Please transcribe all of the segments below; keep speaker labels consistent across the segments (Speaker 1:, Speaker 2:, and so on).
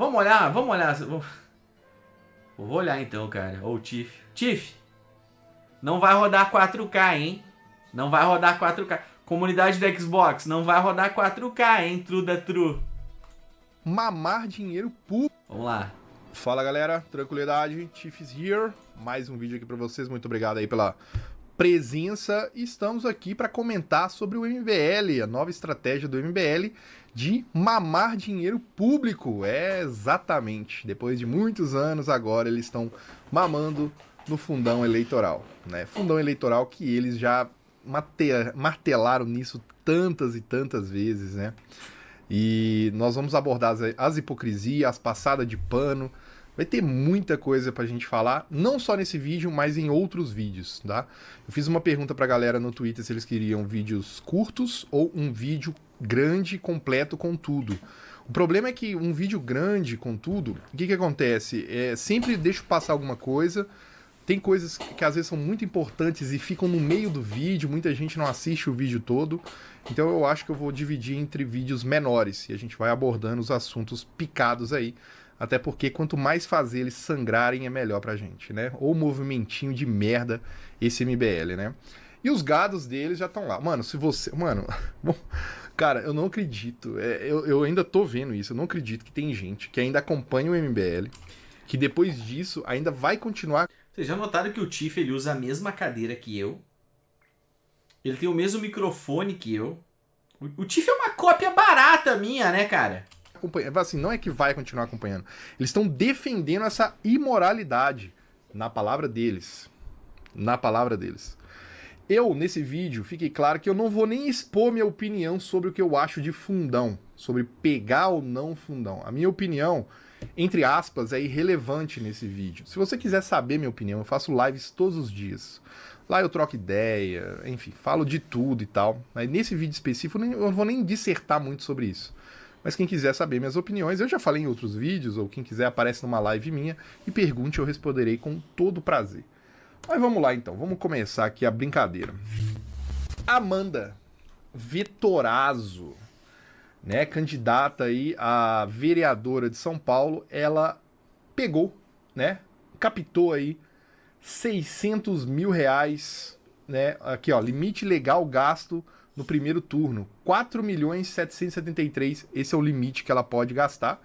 Speaker 1: Vamos olhar, vamos olhar. Vou, olhar então, cara. Ou oh, Tiff. Tiff! Não vai rodar 4K, hein? Não vai rodar 4K. Comunidade do Xbox, não vai rodar 4K, hein? True da True.
Speaker 2: Mamar dinheiro puro. Vamos lá. Fala galera, tranquilidade, Chief's here. Mais um vídeo aqui pra vocês. Muito obrigado aí pela presença e estamos aqui para comentar sobre o MBL, a nova estratégia do MBL de mamar dinheiro público. É exatamente. Depois de muitos anos, agora eles estão mamando no fundão eleitoral, né? Fundão eleitoral que eles já martelaram nisso tantas e tantas vezes, né? E nós vamos abordar as, hipocrisias, as passadas de pano, Vai ter muita coisa pra gente falar, não só nesse vídeo, mas em outros vídeos, tá? Eu fiz uma pergunta pra galera no Twitter se eles queriam vídeos curtos ou um vídeo grande, completo com tudo. O problema é que um vídeo grande com tudo, o que que acontece? É, sempre deixo passar alguma coisa, tem coisas que às vezes são muito importantes e ficam no meio do vídeo, muita gente não assiste o vídeo todo. Então eu acho que eu vou dividir entre vídeos menores e a gente vai abordando os assuntos picados aí. Até porque quanto mais fazer eles sangrarem é melhor pra gente, né? Ou movimentinho de merda esse MBL, né? E os gados deles já estão lá. Mano, se você. Mano, bom, cara, eu não acredito. É, eu, eu ainda tô vendo isso. Eu não acredito que tem gente
Speaker 1: que ainda acompanha o MBL, que depois disso ainda vai continuar. Vocês já notaram que o Tiff ele usa a mesma cadeira que eu? Ele tem o mesmo microfone que eu. O Tiff é uma cópia barata minha, né, cara? acompanhando. É, assim, não é que vai
Speaker 2: continuar acompanhando. Eles estão defendendo essa imoralidade na palavra deles. Na palavra deles. Eu, nesse vídeo, fiquei claro que eu não vou nem expor minha opinião sobre o que eu acho de fundão, sobre pegar ou não fundão. A minha opinião, entre aspas, é irrelevante nesse vídeo. Se você quiser saber minha opinião, eu faço lives todos os dias. Lá eu troco ideia, enfim, falo de tudo e tal. Mas nesse vídeo específico eu não vou nem dissertar muito sobre isso. Mas quem quiser saber minhas opiniões, eu já falei em outros vídeos, ou quem quiser aparece numa live minha e pergunte, eu responderei com todo prazer. Mas vamos lá então, vamos começar aqui a brincadeira. Amanda Vitorazo, né, candidata aí a vereadora de São Paulo, ela pegou, né, captou aí 600 mil reais, né, aqui ó, limite legal gasto no primeiro turno. 4 milhões 773, esse é o limite que ela pode gastar.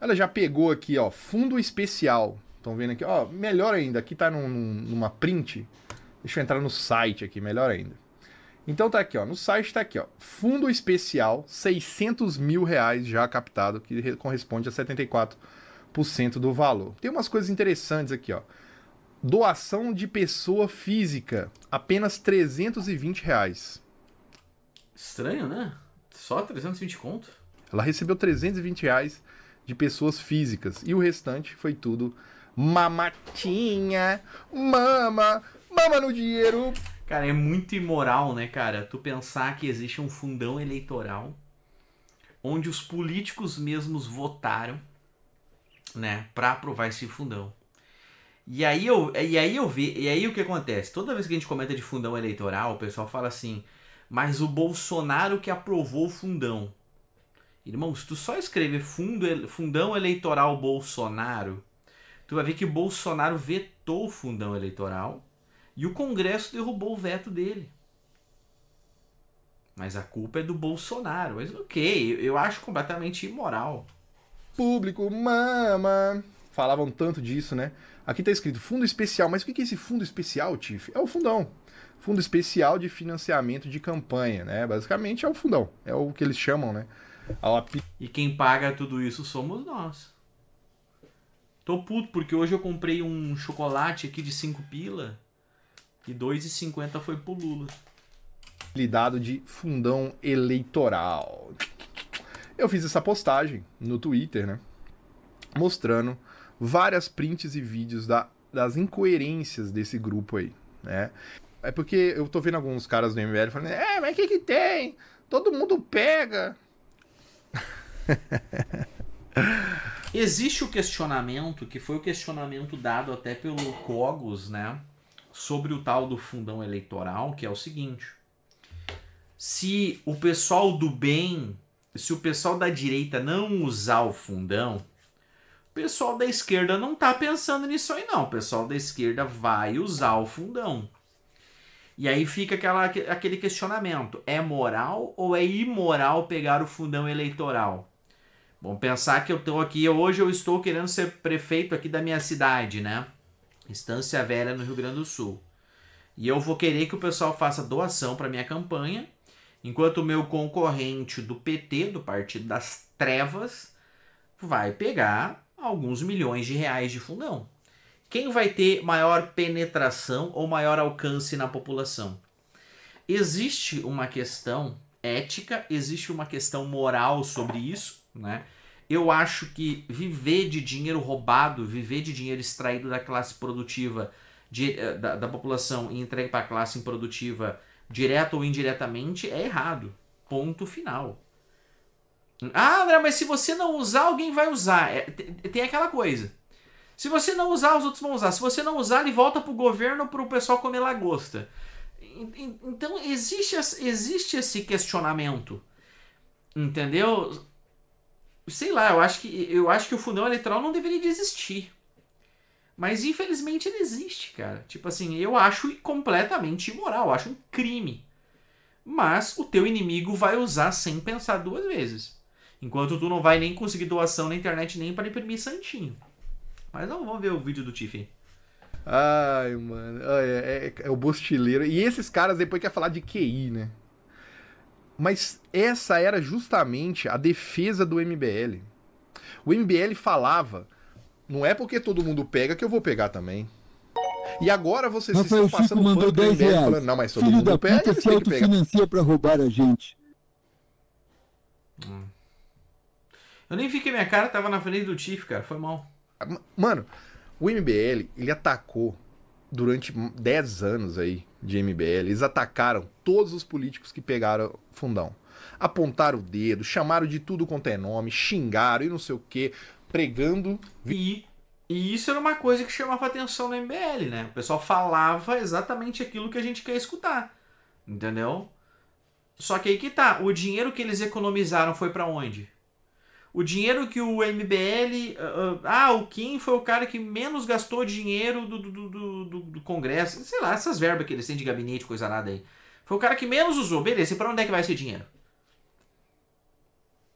Speaker 2: Ela já pegou aqui, ó, fundo especial. Estão vendo aqui, ó, melhor ainda, aqui tá num, numa print. Deixa eu entrar no site aqui, melhor ainda. Então tá aqui, ó, no site tá aqui, ó, fundo especial, 600 mil reais já captado, que corresponde a 74% do valor. Tem umas coisas interessantes aqui, ó. Doação de pessoa física, apenas 320 reais. Estranho, né? Só 320 conto? Ela recebeu 320 reais de pessoas físicas. E o restante foi tudo mamatinha, mama,
Speaker 1: mama no dinheiro. Cara, é muito imoral, né, cara? Tu pensar que existe um fundão eleitoral onde os políticos mesmos votaram, né, para aprovar esse fundão. E aí eu, e aí eu vi, e aí o que acontece? Toda vez que a gente comenta de fundão eleitoral, o pessoal fala assim: mas o Bolsonaro que aprovou o fundão. Irmão, se tu só escrever fundo, fundão eleitoral Bolsonaro, tu vai ver que Bolsonaro vetou o fundão eleitoral e o Congresso derrubou o veto dele. Mas a culpa é do Bolsonaro. Mas ok, eu acho completamente imoral. Público,
Speaker 2: mama. Falavam tanto disso, né? Aqui tá escrito fundo especial, mas o que é esse fundo especial, Tiff? É o fundão. Fundo Especial de Financiamento de Campanha, né? Basicamente é o fundão, é o que eles chamam, né?
Speaker 1: E quem paga tudo isso somos nós. Tô puto porque hoje eu comprei um chocolate aqui de 5 pila e 2,50 foi pro Lula.
Speaker 2: Lidado de fundão eleitoral. Eu fiz essa postagem no Twitter, né? Mostrando várias prints e vídeos da, das incoerências desse grupo aí, né? É porque eu tô vendo alguns caras do MBL falando,
Speaker 1: é, mas o que que tem?
Speaker 2: Todo mundo pega.
Speaker 1: Existe o questionamento, que foi o questionamento dado até pelo Cogos, né? Sobre o tal do fundão eleitoral, que é o seguinte. Se o pessoal do bem, se o pessoal da direita não usar o fundão, o pessoal da esquerda não tá pensando nisso aí não. O pessoal da esquerda vai usar o fundão. E aí fica aquela, aquele questionamento: é moral ou é imoral pegar o fundão eleitoral? Bom, pensar que eu estou aqui hoje, eu estou querendo ser prefeito aqui da minha cidade, né? Estância Velha, no Rio Grande do Sul. E eu vou querer que o pessoal faça doação para minha campanha, enquanto o meu concorrente do PT, do Partido das Trevas, vai pegar alguns milhões de reais de fundão. Quem vai ter maior penetração ou maior alcance na população? Existe uma questão ética, existe uma questão moral sobre isso, né? Eu acho que viver de dinheiro roubado, viver de dinheiro extraído da classe produtiva, de, eh, da, da população e entregue para a classe improdutiva, direta ou indiretamente, é errado. Ponto final. Ah, André, mas se você não usar, alguém vai usar. É, tem, tem aquela coisa. Se você não usar, os outros vão usar. Se você não usar, ele volta pro governo pro pessoal comer lagosta. Então existe, existe esse questionamento. Entendeu? Sei lá, eu acho que, eu acho que o fundão eleitoral não deveria existir. Mas infelizmente ele existe, cara. Tipo assim, eu acho completamente imoral, eu acho um crime. Mas o teu inimigo vai usar sem pensar duas vezes. Enquanto tu não vai nem conseguir doação na internet nem para imprimir santinho. Mas vamos ver o vídeo do Tiffin. Ai, mano.
Speaker 2: É, é, é, é, o bostileiro. E esses caras depois quer falar de QI, né? Mas essa era justamente a defesa do MBL. O MBL falava: não é porque todo mundo pega que eu vou pegar também. E agora vocês Rafael estão passando Chico mandou 10 reais. Falando, não, mas todo Filho mundo da pega, puta se autofinancia pra roubar a gente.
Speaker 1: Hum. Eu nem vi que minha cara tava na frente do Tiff, cara. Foi mal. Mano, o MBL, ele atacou durante
Speaker 2: 10 anos aí de MBL. Eles atacaram todos os políticos que pegaram fundão. Apontaram o dedo, chamaram de tudo quanto é nome, xingaram e não sei o que,
Speaker 1: pregando. E, e isso era uma coisa que chamava atenção no MBL, né? O pessoal falava exatamente aquilo que a gente quer escutar. Entendeu? Só que aí que tá, o dinheiro que eles economizaram foi para onde? o dinheiro que o MBL. Uh, ah, uh, ah, ah, o Kim foi o cara que menos gastou dinheiro do, do, do, do, do Congresso. Sei lá, essas verbas que eles têm de gabinete, coisa nada aí. Foi o cara que menos usou. Beleza, e pra onde é que vai esse dinheiro?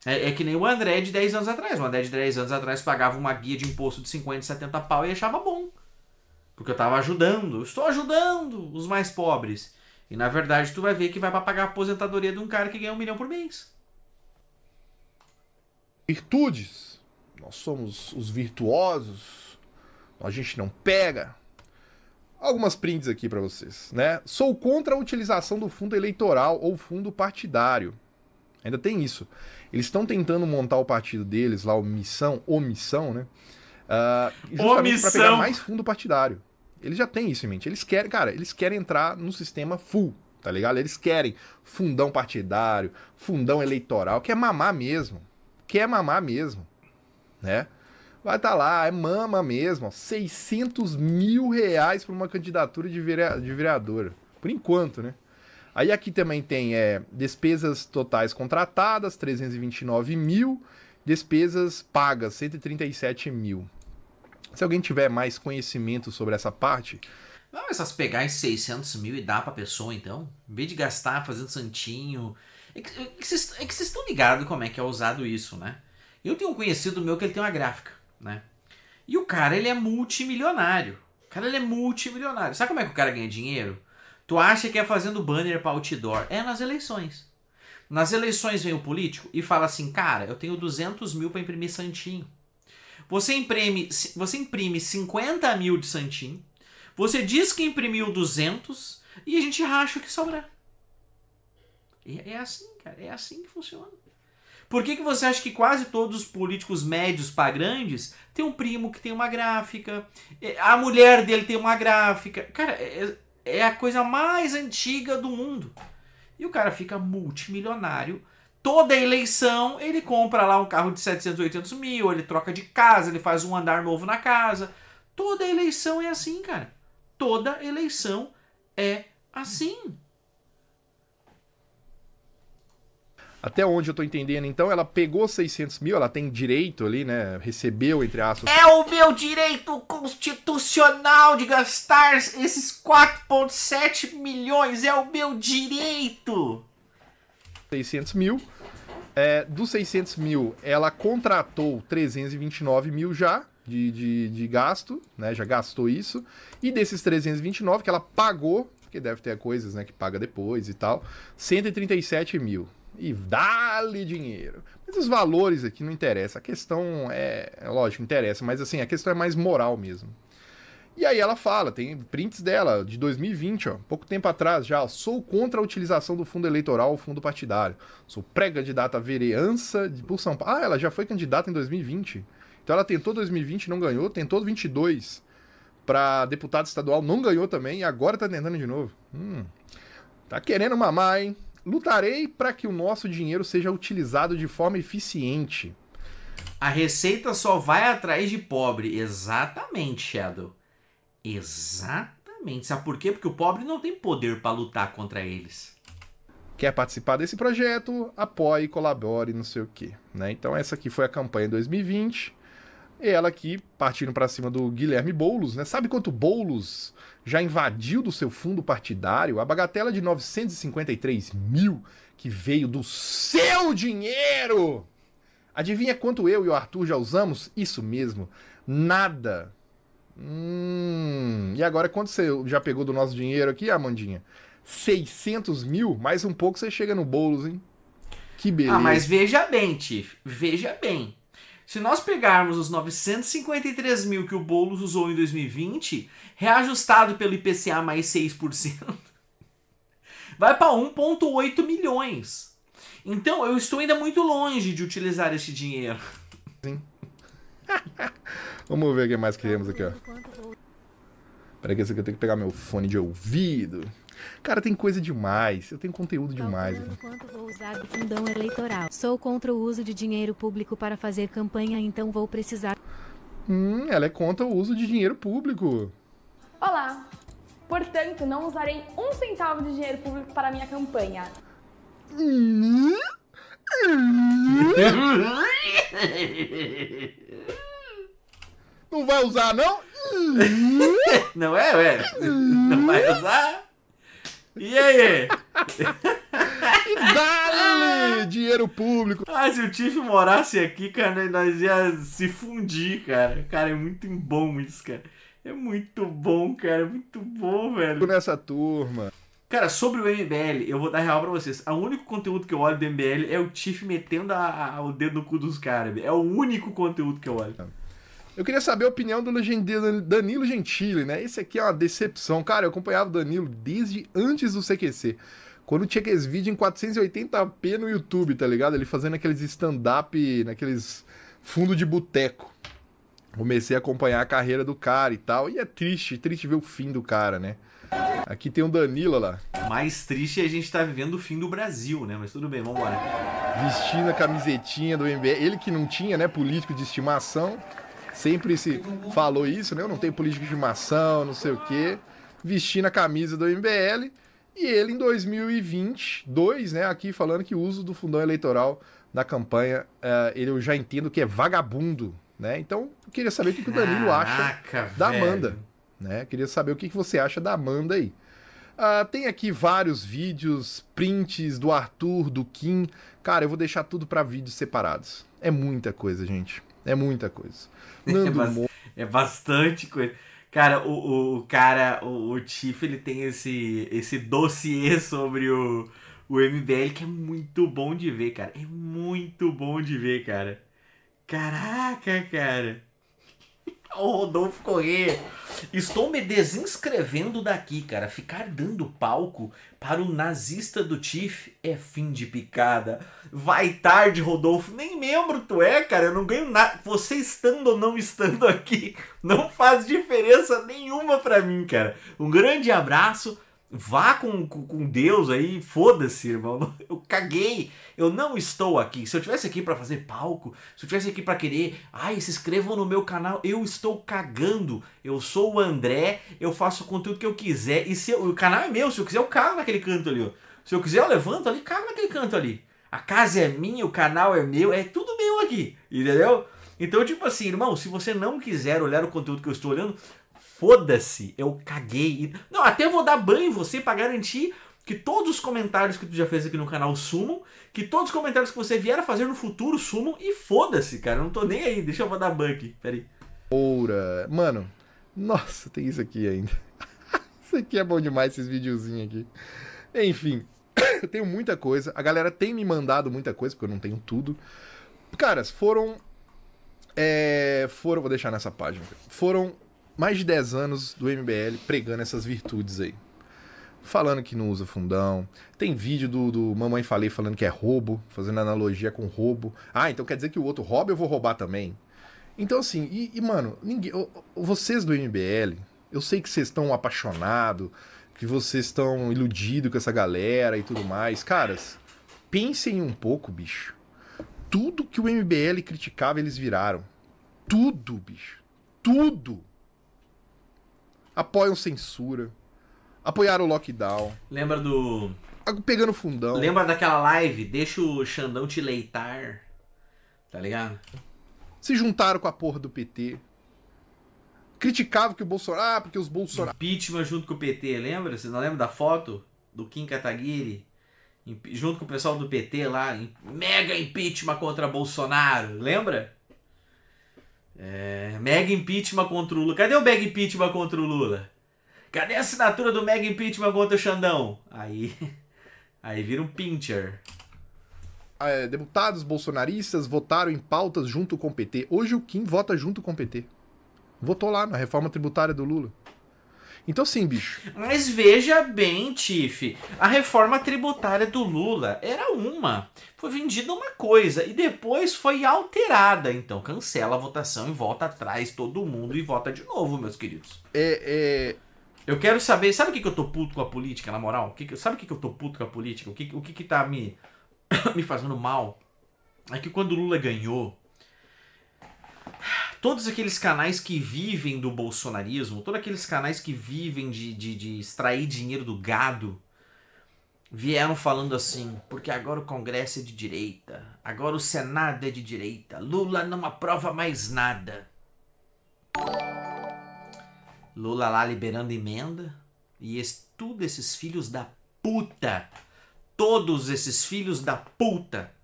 Speaker 1: É, é, que nem o André de 10 anos atrás. O André de 10 anos atrás pagava uma guia de imposto de 50, 70 pau e achava bom. Porque eu tava ajudando. estou ajudando os mais pobres. E na verdade tu vai ver que vai para pagar a aposentadoria de um cara que ganha um milhão por mês
Speaker 2: virtudes. Nós somos os virtuosos. A gente não pega. Algumas prints aqui para vocês, né? Sou contra a utilização do fundo eleitoral ou fundo partidário. Ainda tem isso. Eles estão tentando montar o partido deles lá, omissão, omissão, né? Uh, justamente para pegar mais fundo partidário. Eles já têm isso em mente. Eles querem, cara, eles querem entrar no sistema full, tá ligado? Eles querem fundão partidário, fundão eleitoral, que é mamar mesmo quer é mamar mesmo, né? Vai estar tá lá, é mama mesmo, ó, 600 mil reais para uma candidatura de, verea de vereador, por enquanto, né? Aí aqui também tem é, despesas totais contratadas, 329 mil, despesas pagas, 137
Speaker 1: mil. Se alguém tiver mais conhecimento sobre essa parte, não, essas é pegar em 600 mil e dar pra pessoa, então. Em vez de gastar fazendo santinho, é, é que vocês é estão ligados como é que é usado isso, né? Eu tenho um conhecido meu que ele tem uma gráfica, né? E o cara, ele é multimilionário. O cara, ele é multimilionário. Sabe como é que o cara ganha dinheiro? Tu acha que é fazendo banner pra outdoor? É nas eleições. Nas eleições vem o político e fala assim, cara, eu tenho 200 mil para imprimir santinho. Você imprime, você imprime 50 mil de santinho, você diz que imprimiu 200 e a gente racha o que sobrar. É, é assim, cara. É assim que funciona. Por que, que você acha que quase todos os políticos médios para grandes tem um primo que tem uma gráfica, é, a mulher dele tem uma gráfica? Cara, é, é, é a coisa mais antiga do mundo. E o cara fica multimilionário. Toda eleição ele compra lá um carro de 700, 800 mil, ele troca de casa, ele faz um andar novo na casa. Toda eleição é assim, cara. Toda eleição é assim.
Speaker 2: Até onde eu tô entendendo, então, ela pegou 600 mil, ela tem direito ali, né? Recebeu, entre aspas. É
Speaker 1: o meu direito constitucional de gastar esses 4,7 milhões, é o meu direito!
Speaker 2: 600 mil. É, dos 600 mil, ela contratou 329 mil já de, de, de gasto, né? Já gastou isso. E desses 329 que ela pagou, que deve ter coisas, né, que paga depois e tal, 137 mil e dá-lhe dinheiro. Mas os valores aqui não interessam. A questão é, é, lógico, interessa, mas assim, a questão é mais moral mesmo. E aí ela fala, tem prints dela de 2020, ó, pouco tempo atrás já, sou contra a utilização do fundo eleitoral fundo partidário. Sou pré-candidata à vereança de, por São Paulo. Ah, ela já foi candidata em 2020. Então ela tentou 2020, não ganhou, tentou 22 para deputado estadual, não ganhou também e agora tá tentando de novo. Hum. Tá querendo mamar, hein? Lutarei para que o nosso dinheiro seja utilizado de forma eficiente.
Speaker 1: A receita só vai atrás de pobre. Exatamente, Shadow. Exatamente. Sabe por quê? Porque o pobre não tem poder para lutar contra eles. Quer participar desse projeto?
Speaker 2: Apoie, colabore, não sei o quê. Né? Então, essa aqui foi a campanha 2020. E ela aqui partindo para cima do Guilherme Boulos, né? Sabe quanto Boulos já invadiu do seu fundo partidário a bagatela de 953 mil que veio do seu dinheiro. Adivinha quanto eu e o Arthur já usamos? Isso mesmo, nada. Hum, e agora quanto você já pegou do nosso dinheiro aqui, Amandinha? 600 mil? Mais um pouco você chega no bolo, hein? Que beleza. Ah, mas
Speaker 1: veja bem, Tiff, veja bem. Se nós pegarmos os 953 mil que o Boulos usou em 2020, reajustado pelo IPCA mais 6%, vai para 1,8 milhões. Então eu estou ainda muito longe de utilizar esse dinheiro. Sim.
Speaker 2: Vamos ver o que mais queremos aqui, ó. Peraí que esse aqui eu tenho que pegar meu fone de ouvido. Cara, tem coisa demais. Eu tenho conteúdo demais. Né? quanto
Speaker 1: vou usar do fundão eleitoral. Sou contra o uso de dinheiro público para fazer campanha, então vou precisar.
Speaker 2: Hum, ela é contra o uso de dinheiro público.
Speaker 1: Olá. Portanto, não usarei um centavo de dinheiro público para minha campanha.
Speaker 2: Não vai usar, não?
Speaker 1: não é, ué? Não vai usar? E aí? dá-lhe Dinheiro público! Ah, se o Tiff morasse aqui, cara, nós ia se fundir, cara. Cara, é muito bom isso, cara. É muito bom, cara. É muito bom, velho. Nessa turma. Cara, sobre o MBL, eu vou dar real pra vocês. O único conteúdo que eu olho do MBL é o Tiff metendo a, a, o dedo no cu dos caras. É o único conteúdo que eu olho. É.
Speaker 2: Eu queria saber a opinião do Danilo Gentili, né? Esse aqui é uma decepção. Cara, eu acompanhava o Danilo desde antes do CQC. Quando tinha aqueles vídeos em 480p no YouTube, tá ligado? Ele fazendo aqueles stand-up, naqueles fundo de boteco. Comecei a acompanhar a carreira do cara e tal. E é triste, triste ver o fim do cara, né? Aqui tem o um Danilo lá. Mais triste é a
Speaker 1: gente tá vivendo o fim do Brasil, né? Mas tudo bem, vambora.
Speaker 2: Vestindo a camisetinha do MBL. Ele que não tinha, né, político de estimação sempre se falou isso, né? Eu não tenho política de mação, não sei o quê. Vestindo a camisa do MBL. E ele, em 2022, né, aqui falando que o uso do fundão eleitoral na campanha, uh, ele eu já entendo que é vagabundo, né? Então, eu queria saber o que, que o Danilo Caraca, acha da Amanda. Velho. Né? Eu queria saber o que, que você acha da Amanda aí. Uh, tem aqui vários vídeos, prints do Arthur, do Kim. Cara, eu vou deixar tudo para vídeos separados. É muita coisa, gente. É muita coisa.
Speaker 1: É Nando é, é bastante coisa. Cara, o, o, cara, o, o Chief, ele tem esse, esse dossiê sobre o, o MBL que é muito bom de ver, cara. É muito bom de ver, cara. Caraca, cara. O Rodolfo Corrêa. Estou me desinscrevendo daqui, cara. Ficar dando palco para o nazista do Tiff é fim de picada. Vai tarde, Rodolfo. Nem membro tu é, cara. Eu não ganho nada. Você estando ou não estando aqui não faz diferença nenhuma para mim, cara. Um grande abraço. Vá com, com, Deus aí, foda-se, irmão. Eu caguei. Eu não estou aqui. Se eu tivesse aqui para fazer palco, se eu tivesse aqui para querer, ai, se inscrevam no meu canal, eu estou cagando. Eu sou o André, eu faço o conteúdo que eu quiser. E se eu, o canal é meu, se eu quiser, eu cago naquele canto ali. Ó. Se eu quiser, eu levanto ali, cago naquele canto ali. A casa é minha, o canal é meu, é tudo meu aqui, entendeu? Então, tipo assim, irmão, se você não quiser olhar o conteúdo que eu estou olhando, foda-se, eu caguei. Não, até vou dar banho em você para garantir que todos os comentários que tu já fez aqui no canal sumam, que todos os comentários que você vier a fazer no futuro sumam e foda-se, cara, não tô nem aí, deixa eu dar banho aqui, peraí. Oura, mano, nossa, tem isso aqui ainda. isso aqui é
Speaker 2: bom demais, esses videozinhos aqui. Enfim, eu tenho muita coisa, a galera tem me mandado muita coisa, porque eu não tenho tudo. Caras, foram... É, foram, vou deixar nessa página. Foram mais de 10 anos do MBL pregando essas virtudes aí. Falando que não usa fundão. Tem vídeo do, do Mamãe Falei falando que é roubo, fazendo analogia com roubo. Ah, então quer dizer que o outro rouba, eu vou roubar também. Então, assim, e, e mano, ninguém, vocês do MBL, eu sei que vocês estão apaixonados, que vocês estão iludidos com essa galera e tudo mais. Caras, pensem um pouco, bicho. Tudo que o MBL criticava, eles viraram. Tudo, bicho. Tudo apoiam censura, apoiaram o
Speaker 1: lockdown. Lembra do. Pegando fundão. Lembra daquela live? Deixa o Xandão te leitar. Tá ligado?
Speaker 2: Se juntaram com a porra do PT.
Speaker 1: Criticavam que o Bolsonaro. Ah, porque os Bolsonaro. Impeachment junto com o PT, lembra? Você não lembra da foto? Do Kim Kataguiri? Junto com o pessoal do PT lá. Mega impeachment contra Bolsonaro, lembra? É, mega impeachment contra o Lula. Cadê o mega impeachment contra o Lula? Cadê a assinatura do mega impeachment contra o Xandão? Aí, aí vira um pincher.
Speaker 2: Ah, é, deputados bolsonaristas votaram em pautas junto com o PT. Hoje o Kim vota junto com o PT. Votou lá na reforma tributária do Lula. Então, sim, bicho.
Speaker 1: Mas veja bem, Tiff. A reforma tributária do Lula era uma. Foi vendida uma coisa e depois foi alterada. Então, cancela a votação e volta atrás todo mundo e vota de novo, meus queridos. É. é... Eu quero saber, sabe o que, que eu tô puto com a política, na moral? que que, sabe o que, que eu tô puto com a política? O que, o que, que tá me, me fazendo mal? É que quando o Lula ganhou, todos aqueles canais que vivem do bolsonarismo, todos aqueles canais que vivem de, de, de extrair dinheiro do gado, vieram falando assim, porque agora o Congresso é de direita, agora o Senado é de direita, Lula não aprova mais nada. Lula lá liberando emenda e esse, tudo esses filhos da puta, todos esses filhos da puta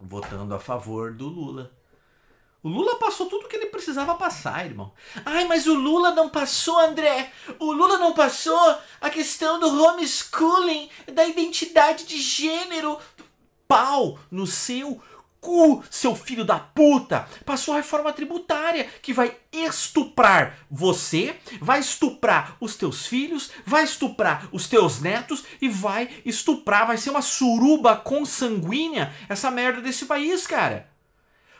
Speaker 1: votando a favor do Lula. O Lula passou tudo precisava passar, irmão. Ai, mas o Lula não passou, André. O Lula não passou a questão do homeschooling, da identidade de gênero. Pau no seu cu, seu filho da puta. Passou a reforma tributária que vai estuprar você, vai estuprar os teus filhos, vai estuprar os teus netos e vai estuprar, vai ser uma suruba consanguínea essa merda desse país, cara.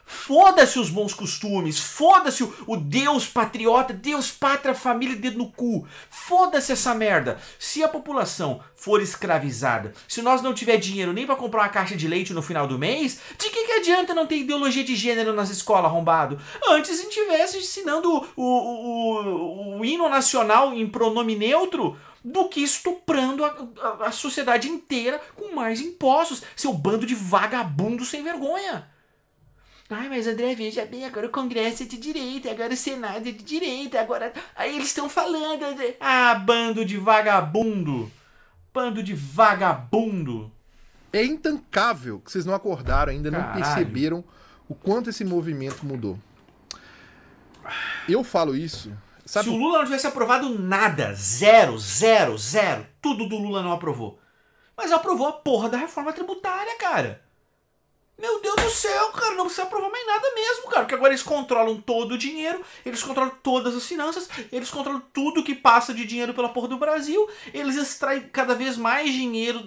Speaker 1: Foda-se os bons costumes, foda-se o, o, Deus patriota, Deus pátria, família, dedo no cu. Foda-se essa merda. Se a população for escravizada, se nós não tiver dinheiro nem para comprar uma caixa de leite no final do mês, de que, que adianta não ter ideologia de gênero nas escolas, arrombado? Antes a gente estivesse ensinando o, o, o, o hino nacional em pronome neutro do que estuprando a, a, a, sociedade inteira com mais impostos, seu bando de vagabundo sem vergonha. Ai, mas André, veja bem, agora o Congresso é de direita, agora o Senado é de direita, agora. Aí eles estão falando. André. Ah, bando de vagabundo! Bando de vagabundo! É intancável que vocês
Speaker 2: não acordaram ainda, Caralho. não perceberam o quanto esse movimento mudou.
Speaker 1: Eu falo isso. Sabe... Se o Lula não tivesse aprovado nada, zero, zero, zero, tudo do Lula não aprovou. Mas aprovou a porra da reforma tributária, cara. Meu Deus do céu, cara, não precisa provar mais nada mesmo, cara. Porque agora eles controlam todo o dinheiro, eles controlam todas as finanças, eles controlam tudo que passa de dinheiro pela porra do Brasil, eles extraem cada vez mais dinheiro,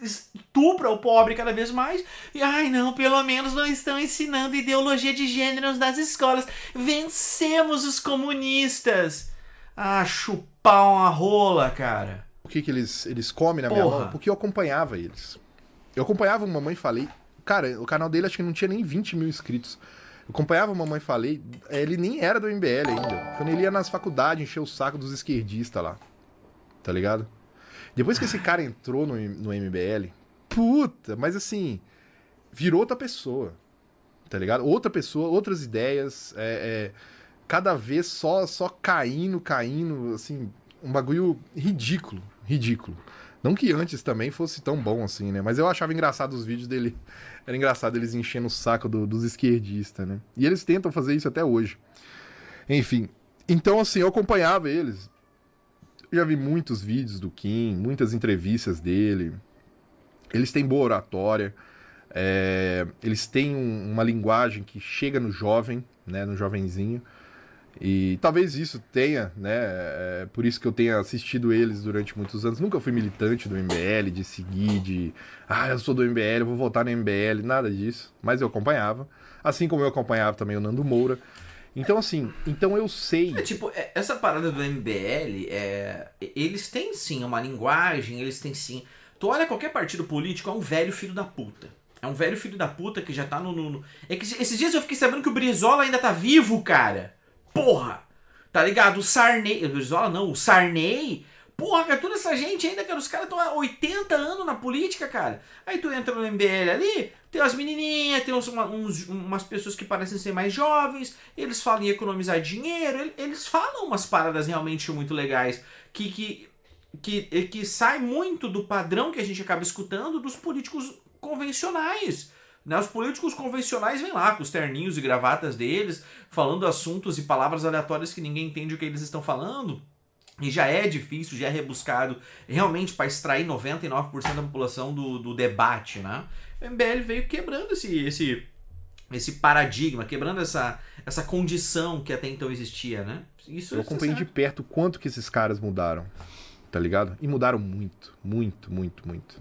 Speaker 1: estupra o pobre cada vez mais. E ai não, pelo menos não estão ensinando ideologia de gênero nas escolas. Vencemos os comunistas! Ah, chupar uma rola,
Speaker 2: cara. O que, que eles, eles comem na porra. minha mão? Porque eu acompanhava eles. Eu acompanhava o Mamãe Falei Cara, o canal dele acho que não tinha nem 20 mil inscritos. Eu acompanhava a Mamãe Falei, é, ele nem era do MBL ainda. Quando ele ia nas faculdades encher o saco dos esquerdistas lá. Tá ligado? Depois que esse cara entrou no, no MBL, puta, mas assim, virou outra pessoa. Tá ligado? Outra pessoa, outras ideias. É, é, cada vez só, só caindo, caindo, assim, um bagulho ridículo, ridículo. Não que antes também fosse tão bom assim, né? Mas eu achava engraçado os vídeos dele. Era engraçado eles enchendo o saco do, dos esquerdistas, né? E eles tentam fazer isso até hoje. Enfim. Então, assim, eu acompanhava eles. Eu já vi muitos vídeos do Kim, muitas entrevistas dele. Eles têm boa oratória. É... eles têm um, uma linguagem que chega no jovem, né? No jovenzinho. E talvez isso tenha, né? É por isso que eu tenha assistido eles durante muitos anos. Nunca fui militante do MBL, de seguir, de. Ah, eu sou do MBL, eu vou votar no MBL, nada disso. Mas eu acompanhava. Assim como eu acompanhava também o Nando Moura.
Speaker 1: Então, assim, então eu sei. É, tipo, é, essa parada do MBL, é... eles têm sim uma linguagem, eles têm sim. Tu olha qualquer partido político, é um velho filho da puta. É um velho filho da puta que já tá no. no... É que esses dias eu fiquei sabendo que o Brizola ainda tá vivo, cara porra! Tá ligado? O Sarney. O não, o Sarney. Porra, toda essa gente ainda, cara, os caras estão há 80 anos na política, cara. Aí tu entra no MBL ali, tem umas menininhas, tem uns, uns, umas pessoas que parecem ser mais jovens, eles falam em economizar dinheiro, eles falam umas paradas realmente muito legais, que, que, que, que sai muito do padrão que a gente acaba escutando dos políticos convencionais. Né? Os políticos convencionais vêm lá com os terninhos e gravatas deles, falando assuntos e palavras aleatórias que ninguém entende o que eles estão falando. E já é difícil, já é rebuscado realmente para extrair 99% da população do, do debate. Né? O MBL veio quebrando esse, esse, esse paradigma, quebrando essa, essa condição que até então existia. Né? Isso, Eu é acompanhei de
Speaker 2: perto quanto que esses caras mudaram, tá ligado? E mudaram muito, muito, muito, muito.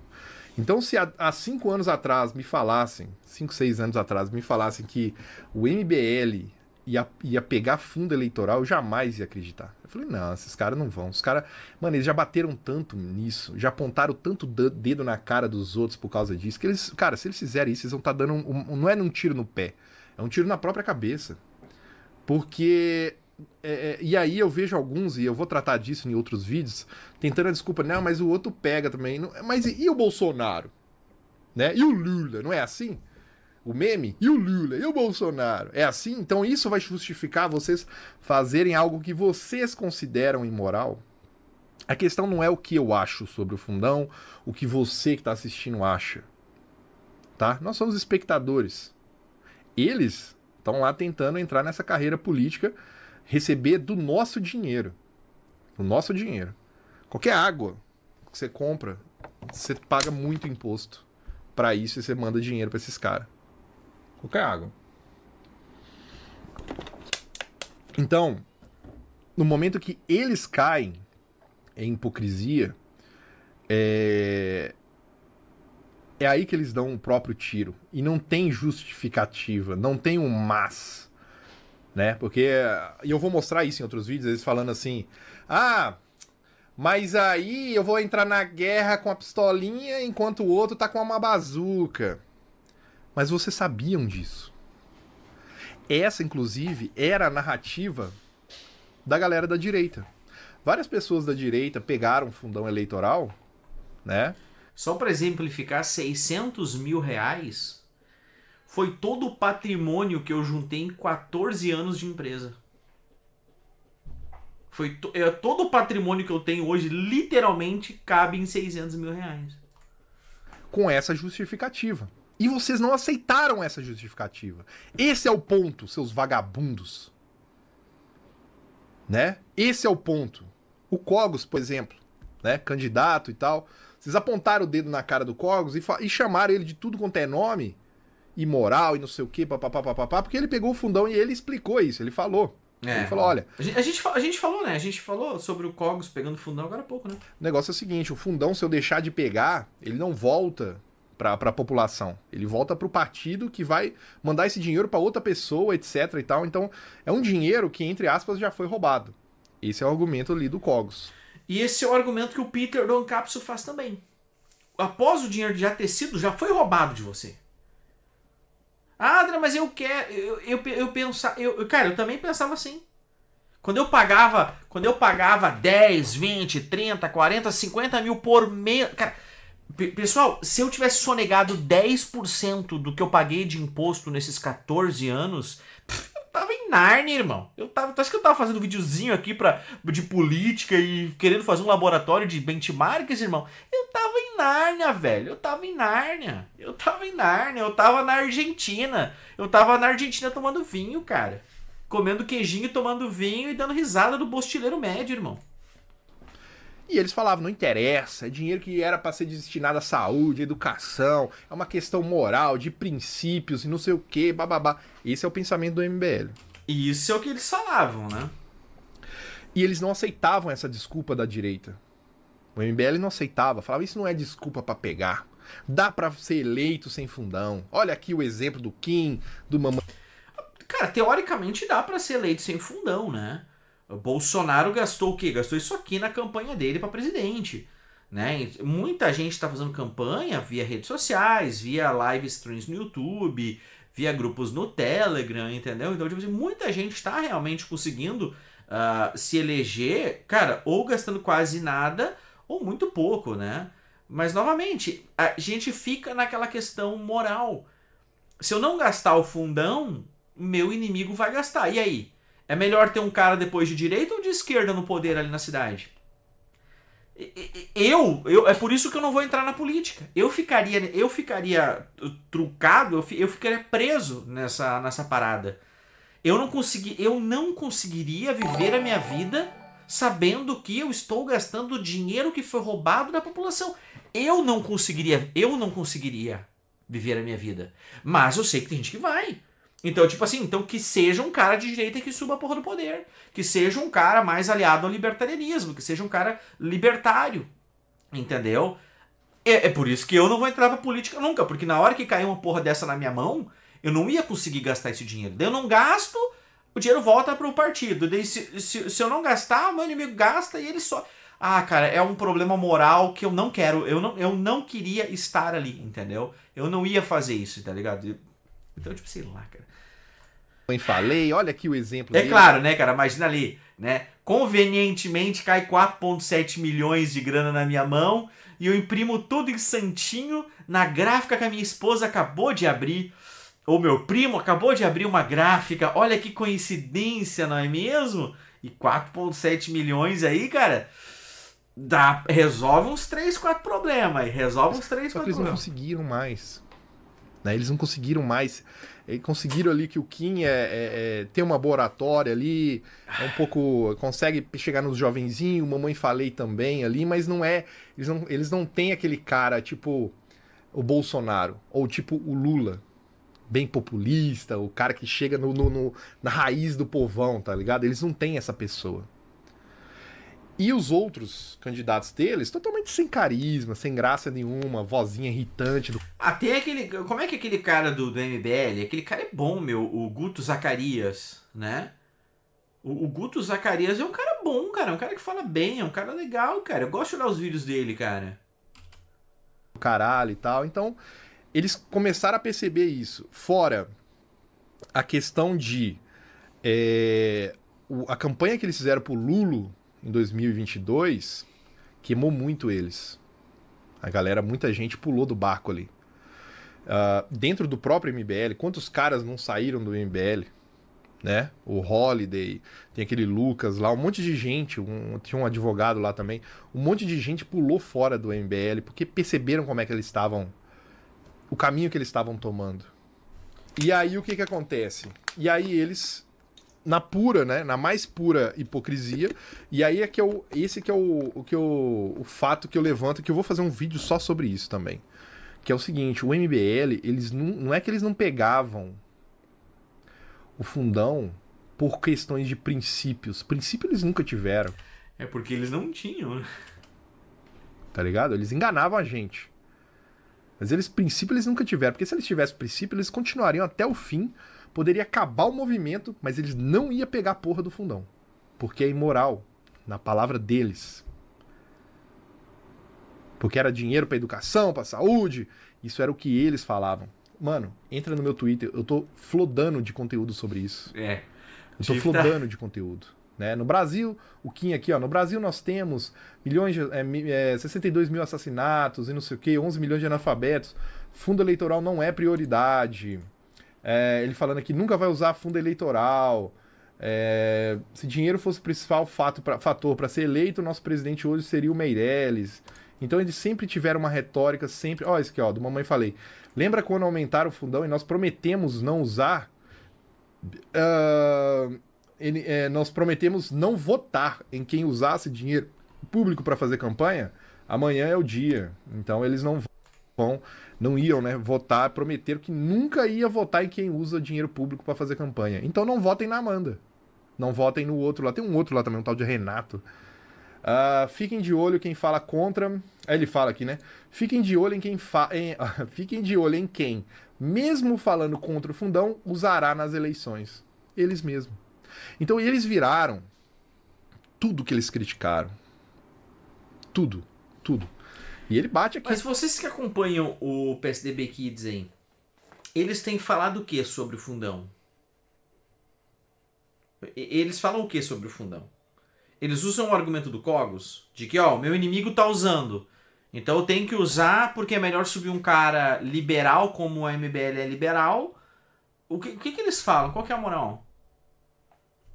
Speaker 2: Então, se há, há cinco anos atrás me falassem, cinco, seis anos atrás me falassem que o MBL ia, ia pegar fundo eleitoral, eu jamais ia acreditar. Eu falei, não, esses caras não vão. Os caras, mano, eles já bateram tanto nisso, já apontaram tanto dedo na cara dos outros por causa disso, que eles, cara, se eles fizerem isso, eles vão estar tá dando. Um, um, não é um tiro no pé, é um tiro na própria cabeça. Porque é, é, e aí eu vejo alguns, e eu vou tratar disso em outros vídeos, tentando a desculpa, não, mas o outro pega também. Não, mas e, e, o Bolsonaro? Né? E o Lula, não é assim? O meme? E o Lula? E o Bolsonaro? É assim? Então isso vai justificar vocês fazerem algo que vocês consideram imoral? A questão não é o que eu acho sobre o fundão, o que você que está assistindo acha. Tá? Nós somos espectadores. Eles estão lá tentando entrar nessa carreira política receber do nosso dinheiro. do nosso dinheiro. Qualquer água que você compra, você paga muito imposto para isso e você manda dinheiro para esses caras. Qualquer água. Então, no momento que eles caem em hipocrisia, é... é aí que eles dão o próprio tiro. E não tem justificativa, não tem um mas né? Porque e eu vou mostrar isso em outros vídeos, eles falando assim: "Ah, mas aí eu vou entrar na guerra com a pistolinha enquanto o outro tá com uma bazuca". Mas vocês sabiam disso? Essa, inclusive, era a narrativa da galera da direita. Várias pessoas da direita pegaram
Speaker 1: fundão eleitoral, né? Só para exemplificar, 600 mil reais foi todo o patrimônio que eu juntei em 14 anos de empresa. Foi to é, todo o patrimônio que eu tenho hoje, literalmente, cabe em 600 mil reais.
Speaker 2: Com essa justificativa. E vocês não aceitaram essa justificativa. Esse é o ponto, seus vagabundos. Né? Esse é o ponto. O Cogos, por exemplo, né? Candidato e tal. Vocês apontaram o dedo na cara do Cogos e, e chamaram ele de tudo quanto é nome imoral e não sei o que, papapá, papapá, porque ele pegou o fundão e ele explicou isso, ele falou. É, ele falou, olha. A
Speaker 1: gente, a gente, falou, né? A gente falou sobre o Cogos pegando fundão agora há pouco, né?
Speaker 2: O negócio é o seguinte: o fundão, se eu deixar de pegar, ele não volta para a população. Ele volta para o partido que vai mandar esse dinheiro para outra pessoa, etc e tal. Então, é um dinheiro que, entre aspas, já foi roubado. Esse é o argumento ali do Cogos. E esse é o argumento que
Speaker 1: o Peter Don Capso faz também. Após o dinheiro já ter sido, já foi roubado de você. Ah, André, mas eu quero. Eu, eu, eu pensava. Eu, cara, eu também pensava assim. Quando eu pagava, quando eu pagava 10, 20, 30, 40, 50 mil por mês. Cara, pessoal, se eu tivesse sonegado 10% do que eu paguei de imposto nesses 14 anos, tava em Narnia, irmão. Eu tava, acha que eu tava fazendo um videozinho aqui pra, de política e querendo fazer um laboratório de benchmarks, irmão. Eu tava em Narnia, velho. Eu tava em Narnia. Eu tava em Narnia. Eu tava na Argentina. Eu tava na Argentina tomando vinho, cara. Comendo queijinho, tomando vinho e dando risada do bostileiro médio, irmão. E eles falavam,
Speaker 2: não interessa, é dinheiro que era para ser destinado à saúde, à educação, é uma questão moral, de princípios e não sei o que, bababá. Esse é o pensamento do MBL. E isso é o que eles falavam, né? E eles não aceitavam essa desculpa da direita. O MBL não aceitava, falava, isso não é desculpa para pegar. Dá para ser eleito sem fundão.
Speaker 1: Olha aqui o exemplo do Kim, do Mamãe. Cara, teoricamente dá para ser eleito sem fundão, né? Bolsonaro gastou o quê? Gastou isso aqui na campanha dele para presidente. Né? Muita gente está fazendo campanha via redes sociais, via live streams no YouTube, via grupos no Telegram, entendeu? Então, tipo assim, muita gente está realmente conseguindo uh, se eleger, cara, ou gastando quase nada, ou muito pouco, né? Mas, novamente, a gente fica naquela questão moral. Se eu não gastar o fundão, meu inimigo vai gastar. E aí? É melhor ter um cara depois de direita ou de esquerda no poder ali na cidade? Eu, eu é por isso que eu não vou entrar na política. Eu ficaria, eu ficaria trucado, eu, ficaria preso nessa, nessa parada. Eu não consegui, eu não conseguiria viver a minha vida sabendo que eu estou gastando dinheiro que foi roubado da população. Eu não conseguiria, eu não conseguiria viver a minha vida. Mas eu sei que tem gente que vai. Então, tipo assim, então que seja um cara de direita que suba a porra do poder. Que seja um cara mais aliado ao libertarianismo, que seja um cara libertário. Entendeu? É, é por isso que eu não vou entrar pra política nunca, porque na hora que cair uma porra dessa na minha mão, eu não ia conseguir gastar esse dinheiro. eu não gasto, o dinheiro volta para o partido. Daí se, se, se eu não gastar, meu inimigo gasta e ele só. Ah, cara, é um problema moral que eu não quero. Eu não, eu não queria estar ali, entendeu? Eu não ia fazer isso, tá ligado? Então, tipo, sei lá, cara. Mãe, falei, olha aqui o exemplo. É dele. claro, né, cara? Imagina ali, né? Convenientemente cai 4,7 milhões de grana na minha mão e eu imprimo tudo em santinho na gráfica que a minha esposa acabou de abrir. Ou meu primo acabou de abrir uma gráfica. Olha que coincidência, não é mesmo? E 4,7 milhões aí, cara dá, resolve uns 3, 4 problemas. Resolve uns 3, 4 problemas. Eles não conseguiram mais.
Speaker 2: Né? Eles não conseguiram mais. Eh, conseguiram ali que o Kim é, é, é, tem uma boa oratória ali, é um pouco. consegue chegar nos jovenzinhos, mamãe falei também ali, mas não é. Eles não, eles não têm aquele cara tipo o Bolsonaro, ou tipo o Lula, bem populista, o cara que chega no, no, no, na raiz do povão, tá ligado? Eles não têm essa pessoa. E os outros candidatos deles, totalmente sem carisma, sem graça nenhuma, vozinha irritante.
Speaker 1: Até aquele. Como é que aquele cara do, do MBL? Aquele cara é bom, meu, o Guto Zacarias, né? O, o Guto Zacarias é um cara bom, cara. É um cara que fala bem, é um cara legal, cara. Eu gosto de olhar os vídeos dele, cara. Caralho e tal. Então, eles começaram
Speaker 2: a perceber isso. Fora a questão de. É, a campanha que eles fizeram pro Lulo em 2022 queimou muito eles. A galera, muita gente pulou do barco ali. Uh, dentro do próprio MBL, quantos caras não saíram do MBL? Né? O Holiday, tem aquele Lucas lá, um monte de gente, um, tinha um advogado lá também. Um monte de gente pulou fora do MBL porque perceberam como é que eles estavam. O caminho que eles estavam tomando. E aí o que que acontece? E aí eles na pura, né? Na mais pura hipocrisia. E aí é que eu, é esse que é o, o que eu, o fato que eu levanto, que eu vou fazer um vídeo só sobre isso também. Que é o seguinte, o MBL, eles não, não é que eles não pegavam o fundão por questões de princípios. Princípio eles nunca tiveram. É porque eles
Speaker 1: não tinham, né?
Speaker 2: Tá ligado? Eles enganavam a gente. Mas eles princípio eles nunca tiveram, porque se eles tivessem princípio, eles continuariam até o fim Poderia acabar o movimento, mas eles não ia pegar a porra do fundão. Porque é imoral, na palavra deles. Porque era dinheiro para educação, para saúde, isso era o que eles falavam. Mano, entra no meu Twitter, eu tô flodando de conteúdo sobre isso. É. Eu tô flodando de conteúdo. Né? No Brasil, o Kim aqui, ó, no Brasil nós temos milhões de, é, é, 62 mil assassinatos e não sei o quê, 11 milhões de analfabetos. Fundo eleitoral não é prioridade. É, ele falando que nunca vai usar fundo eleitoral. É, se dinheiro fosse o principal fato pra, fator para ser eleito, o nosso presidente hoje seria o Meirelles. Então eles sempre tiveram uma retórica, sempre. Ó, isso aqui, ó, do Mamãe Falei. Lembra quando aumentaram o fundão e nós prometemos não usar? Uh, ele, é, nós prometemos não votar em quem usasse dinheiro público para fazer campanha? Amanhã é o dia. Então eles não vão vão, não iam, né, votar, prometeram que nunca ia votar em quem usa dinheiro público para fazer campanha. Então não votem na Amanda. Não votem no outro lá. Tem um outro lá também, um tal de Renato. Uh, fiquem de olho quem fala contra. É, ele fala aqui, né? Fiquem de olho em quem fa... Em... Ah, fiquem de olho em quem, mesmo falando contra o fundão, usará nas eleições. Eles mesmos. Então eles viraram tudo que eles criticaram. Tudo,
Speaker 1: tudo. E ele bate aqui. Mas vocês que acompanham o PSDB Kids aí, eles têm falado o que sobre o fundão? Eles falam o que sobre o fundão? Eles usam o argumento do Cogos, de que, ó, meu inimigo tá usando. Então eu tenho que usar porque é melhor subir um cara liberal como a MBL é liberal. O que, o que, que eles falam? Qual que é a moral?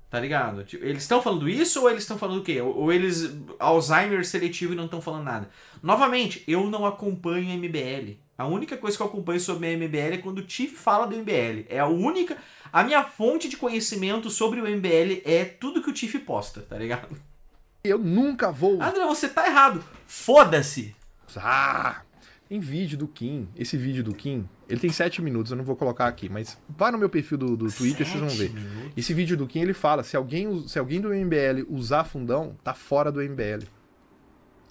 Speaker 1: Tá ligado? Tipo, eles estão falando isso ou eles estão falando o quê? Ou, ou eles. Alzheimer seletivo e não estão falando nada. Novamente, eu não acompanho MBL. A única coisa que eu acompanho sobre a MBL é quando o Tiff fala do MBL. É a única. A minha fonte de conhecimento sobre o MBL é tudo que o Tiff posta, tá ligado? Eu nunca vou. André, você tá errado.
Speaker 2: Foda-se. Ah, em vídeo do Kim. Esse vídeo do Kim, ele tem 7 minutos, eu não vou colocar aqui, mas vá no meu perfil do, do Twitter, vocês vão ver. Minutos? Esse vídeo do Kim, ele fala: se alguém, se alguém do MBL usar fundão, tá fora do MBL.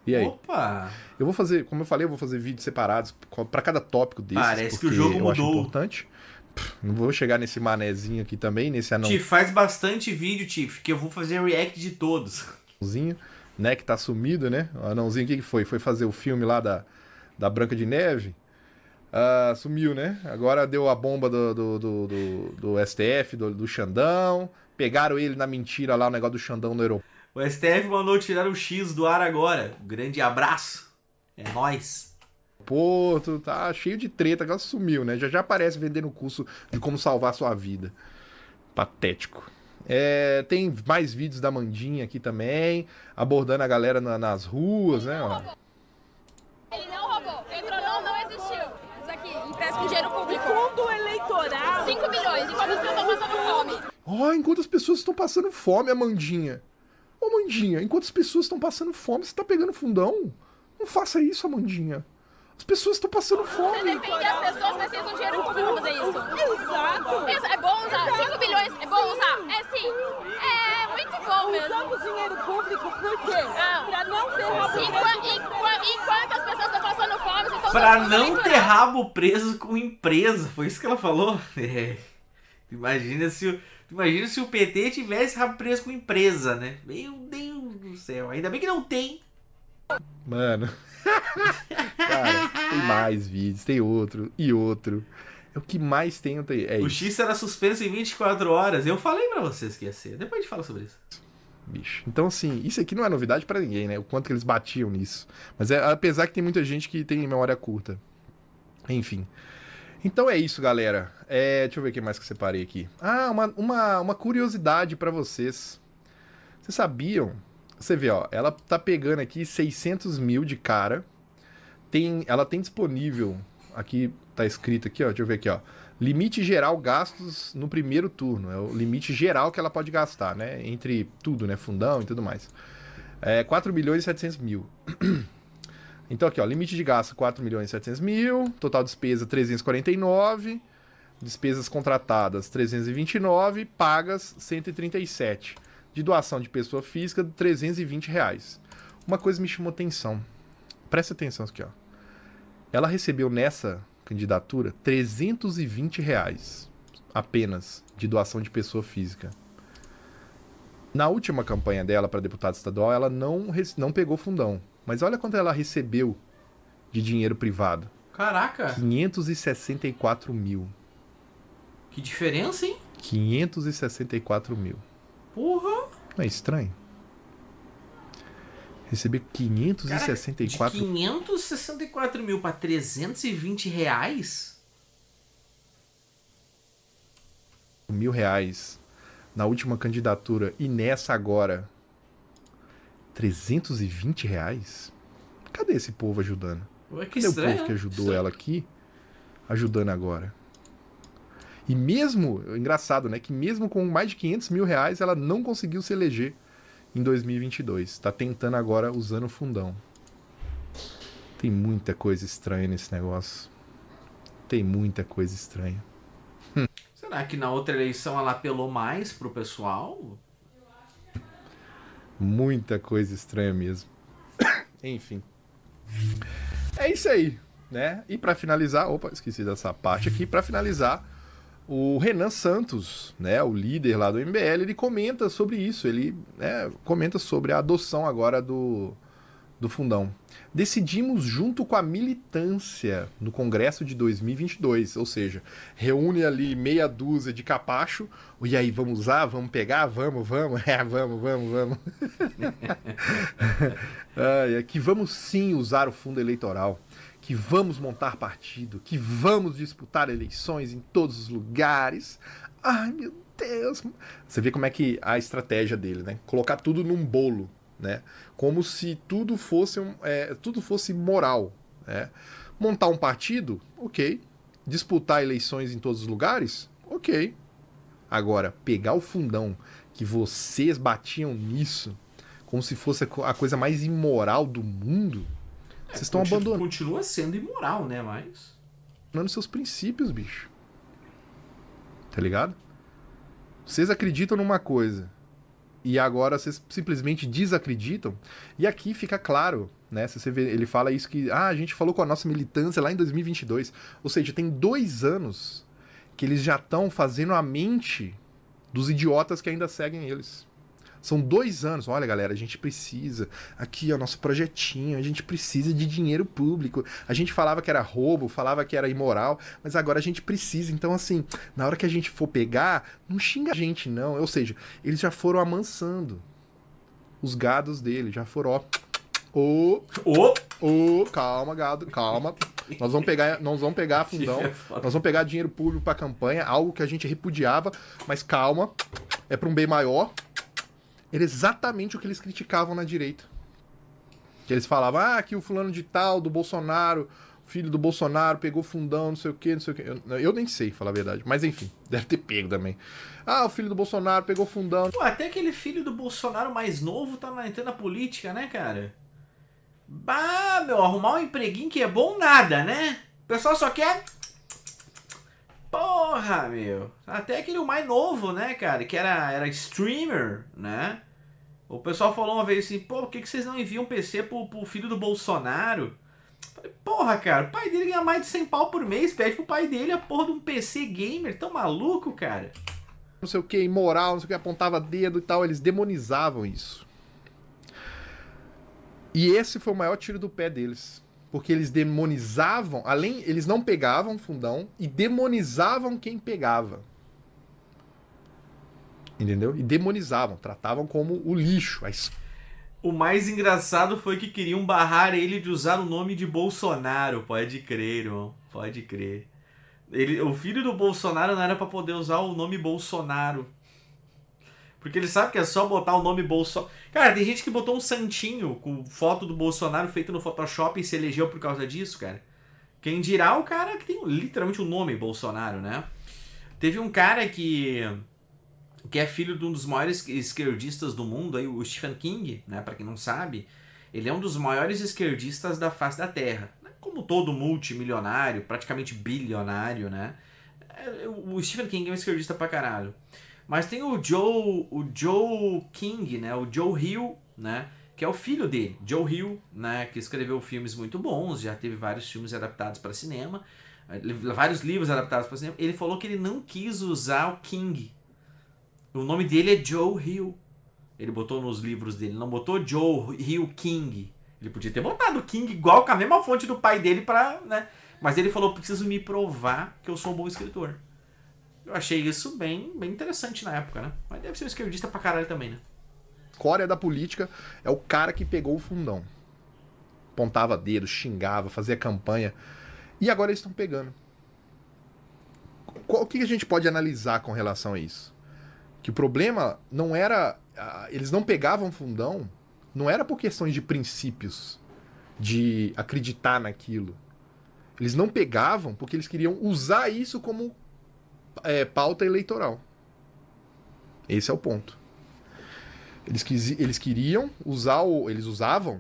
Speaker 2: E aí? Opa! Eu vou fazer, como eu falei, eu vou fazer vídeos separados para cada tópico desse. Parece que o jogo eu mudou. Acho importante. não vou chegar nesse manézinho aqui também, nesse anão. Tiff,
Speaker 1: faz bastante vídeo, Tiff, que eu vou fazer react de todos.
Speaker 2: Anãozinho, né, que tá sumido, né? O anãozinho, o que, que foi? Foi fazer o filme lá da da Branca de Neve, uh, sumiu, né? Agora deu a bomba do, do, do, do, do STF, do, do Xandão. Pegaram ele na mentira lá, o negócio do Xandão no aeroporto.
Speaker 1: O STF mandou tirar o X do ar agora. grande abraço. É nós.
Speaker 2: Porto, tá cheio de treta, agora sumiu, né? Já já aparece vendendo o curso de como salvar sua vida. Patético. É, tem mais vídeos da Mandinha aqui também, abordando a galera na, nas ruas, né? Ele não reais dinheiro público. Fundo eleitoral. 5 milhões, enquanto as pessoas passando fome. Ó, oh, enquanto as pessoas estão passando fome, Amandinha. Ô, oh, Mandinha, enquanto as pessoas estão passando fome, você tá pegando fundão? Não faça isso, Amandinha. As pessoas estão passando fome. Você defende
Speaker 1: as pessoas, mas vocês dinheiro público fazer isso. Exato. é bom usar. 5 bilhões é bom usar. É sim. É muito bom mesmo. Usamos dinheiro público por quê? Ah. Pra não Enqu enquanto as pessoas passando fome, vocês estão Pra não ter rabo preso com empresa, foi isso que ela falou? É. Imagina se o. Imagina se o PT tivesse rabo preso com empresa, né? Meu Deus do céu. Ainda bem que não tem. Mano.
Speaker 2: Cara, tem mais vídeos, tem outro e outro. É o que mais tem. É o
Speaker 1: X era suspenso em 24 horas. Eu falei para vocês que ia ser. Depois a gente fala sobre isso
Speaker 2: bicho. Então, assim, isso aqui não é novidade para ninguém, né? O quanto que eles batiam nisso. Mas é, apesar que tem muita gente que tem memória curta. Enfim. Então é isso, galera. É, deixa eu ver o que mais que separei aqui. Ah, uma, uma, uma curiosidade para vocês. Vocês sabiam? Você vê, ó, ela tá pegando aqui 600 mil de cara. Tem, ela tem disponível, aqui tá escrito aqui, ó, deixa eu ver aqui, ó limite geral gastos no primeiro turno. É o limite geral que ela pode gastar, né? Entre tudo, né? Fundão e tudo mais. É 4 milhões e 700 mil. Então aqui, ó, limite de gasto 4 milhões e 700 mil, total despesa 349, despesas contratadas 329, pagas 137, de doação de pessoa física 320 reais. Uma coisa me chamou atenção, presta atenção aqui, ó. Ela recebeu nessa candidatura, 320 reais apenas de doação de pessoa física. Na última campanha dela para deputado estadual, ela não, não pegou fundão. Mas olha quanto ela recebeu de dinheiro privado. Caraca! 564 mil.
Speaker 1: Que diferença, hein?
Speaker 2: 564 mil. Porra! Não é estranho? receber 564. Cara, de
Speaker 1: 564 mil para 320 reais?
Speaker 2: Mil reais na última candidatura e nessa agora 320 reais? Cadê esse povo ajudando? Ué, que Cadê estranho, o povo que né? ajudou estranho. ela aqui? Ajudando agora. E mesmo, engraçado, né? Que mesmo com mais de 500 mil reais, ela não conseguiu se eleger em 2022. Está tentando agora usando o fundão. Tem muita coisa estranha nesse negócio. Tem muita coisa estranha.
Speaker 1: Será que na outra eleição ela apelou mais pro pessoal?
Speaker 2: Muita coisa estranha mesmo.
Speaker 1: Enfim.
Speaker 2: É isso aí, né? E para finalizar, opa, esqueci dessa parte aqui. Para finalizar, o Renan Santos, né, o líder lá do MBL, ele comenta sobre isso. Ele né, comenta sobre a adoção agora do, do fundão. Decidimos junto com a militância no Congresso de 2022, ou seja, reúne ali meia dúzia de capacho, e aí vamos usar, vamos pegar, vamos, vamos, é, vamos, vamos, vamos. ah, é, que vamos sim usar o fundo eleitoral que vamos montar partido, que vamos disputar eleições em todos os lugares. Ai, meu Deus. Você vê como é que a estratégia dele, né? Colocar tudo num bolo, né? Como se tudo fosse, um, é, tudo fosse moral, né? Montar um partido, ok. Disputar eleições em todos os lugares, ok. Agora, pegar o fundão que vocês batiam nisso, como se fosse a coisa mais imoral do mundo, vocês estão é continu abandonando. Continua sendo imoral, né? Mas. Abandonando seus princípios, bicho. Tá ligado? Vocês acreditam numa coisa e agora vocês simplesmente desacreditam. E aqui fica claro, né? Se você vê, ele fala isso que ah, a gente falou com a nossa militância lá em 2022. Ou seja, tem dois anos que eles já estão fazendo a mente dos idiotas que ainda seguem eles. São dois anos. Olha, galera, a gente precisa. Aqui ó, o nosso projetinho, a gente precisa de dinheiro público. A gente falava que era roubo, falava que era imoral, mas agora a gente precisa. Então, assim, na hora que a gente for pegar, não xinga a gente, não. Ou seja, eles já foram amansando. Os gados dele já foram, ó. Ô, ô, ô, calma, gado, calma. Nós vamos pegar, nós vamos pegar fundão, é nós vamos pegar dinheiro público para campanha, algo que a gente repudiava, mas calma, é para um bem maior era exatamente o que eles criticavam na direita. Que eles falavam, ah, que o fulano de tal, do Bolsonaro, filho do Bolsonaro, pegou fundão, não sei o que, não sei o que. Eu, eu, nem sei, falar a verdade, mas enfim, deve ter pego também. Ah, o filho do Bolsonaro pegou fundão. Pô, até aquele
Speaker 1: filho do Bolsonaro mais novo tá na, entrando na política, né, cara? Bah, meu, arrumar um empreguinho que é bom nada, né? O pessoal só quer. Porra, meu. Até aquele mais novo, né, cara? Que era, era streamer, né? O pessoal falou uma vez assim, pô, por que, que vocês não enviam PC pro, pro filho do Bolsonaro? Falei, porra, cara, o pai dele ganha mais de 100 pau por mês, pede pro pai dele a porra de um PC gamer, tão maluco, cara. Não sei o que, imoral, não sei o que, apontava dedo e tal,
Speaker 2: eles demonizavam isso. E esse foi o maior tiro do pé deles. Porque eles demonizavam, além, eles não pegavam fundão e demonizavam quem pegava entendeu? E demonizavam,
Speaker 1: tratavam como o lixo. A es... O mais engraçado foi que queriam barrar ele de usar o nome de Bolsonaro, pode crer, irmão, pode crer. Ele, o filho do Bolsonaro não era para poder usar o nome Bolsonaro. Porque ele sabe que é só botar o nome Bolsonaro. Cara, tem gente que botou um santinho com foto do Bolsonaro feito no Photoshop e se elegeu por causa disso, cara. Quem dirá o cara que tem literalmente o nome Bolsonaro, né? Teve um cara que que é filho de um dos maiores esquerdistas do mundo, aí, o Stephen King, né, para quem não sabe, ele é um dos maiores esquerdistas da face da Terra. É como todo multimilionário, praticamente bilionário, né? É, o Stephen King é um esquerdista pra caralho. Mas tem o Joe, o Joe King, né? O Joe Hill, né? Que é o filho dele, Joe Hill, né? Que escreveu filmes muito bons, já teve vários filmes adaptados para cinema, eh, vários livros adaptados para cinema. Ele falou que ele não quis usar o King o nome dele é Joe Hill. Ele botou nos livros dele, não botou Joe Hill King. Ele podia ter botado King igual com a mesma fonte do pai dele para, né? Mas ele falou: "Preciso me provar que eu sou um bom escritor". Eu achei isso bem, bem interessante na época, né? Mas deve ser um esquerdista pra caralho também, né?
Speaker 2: Cória é da política é o cara que pegou
Speaker 1: o fundão. Pontava
Speaker 2: dedo, xingava, fazia campanha. E agora eles estão pegando. Qual, o que a gente pode analisar com relação a isso? Que o problema não era. Eles não pegavam fundão, não era por questões de princípios, de acreditar naquilo. Eles não pegavam porque eles queriam usar isso como é, pauta eleitoral. Esse é o ponto. Eles, quis, eles queriam usar o. Eles usavam